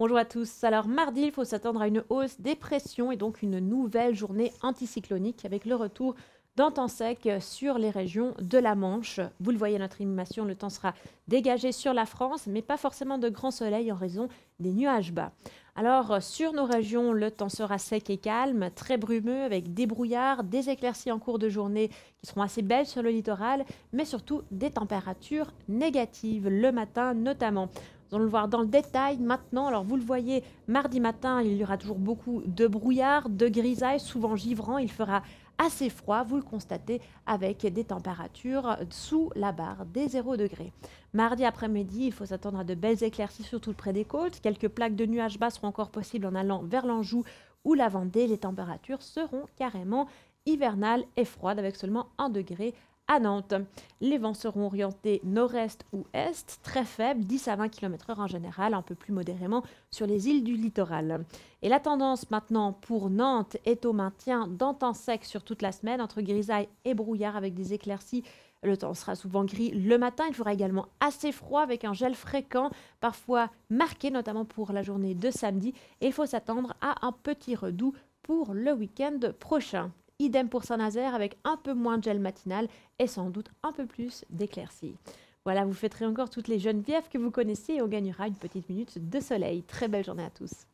Bonjour à tous. Alors mardi, il faut s'attendre à une hausse des pressions et donc une nouvelle journée anticyclonique avec le retour d'un temps sec sur les régions de la Manche. Vous le voyez à notre animation, le temps sera dégagé sur la France, mais pas forcément de grand soleil en raison des nuages bas. Alors, sur nos régions, le temps sera sec et calme, très brumeux, avec des brouillards, des éclaircies en cours de journée qui seront assez belles sur le littoral, mais surtout des températures négatives le matin notamment. On le voir dans le détail maintenant. Alors vous le voyez, mardi matin, il y aura toujours beaucoup de brouillard, de grisaille, souvent givrant. Il fera assez froid, vous le constatez, avec des températures sous la barre des 0 degrés. Mardi après-midi, il faut s'attendre à de belles éclaircies, surtout près des côtes. Quelques plaques de nuages bas seront encore possibles en allant vers l'Anjou ou la Vendée. Les températures seront carrément hivernales et froides, avec seulement 1 degré à Nantes. Les vents seront orientés nord-est ou est, très faibles, 10 à 20 km/h en général, un peu plus modérément sur les îles du littoral. Et la tendance maintenant pour Nantes est au maintien d'un temps sec sur toute la semaine, entre grisaille et brouillard avec des éclaircies. Le temps sera souvent gris le matin. Il fera également assez froid avec un gel fréquent, parfois marqué, notamment pour la journée de samedi. Et il faut s'attendre à un petit redout pour le week-end prochain. Idem pour Saint-Nazaire avec un peu moins de gel matinal et sans doute un peu plus d'éclaircies. Voilà, vous fêterez encore toutes les jeunes vieves que vous connaissez et on gagnera une petite minute de soleil. Très belle journée à tous.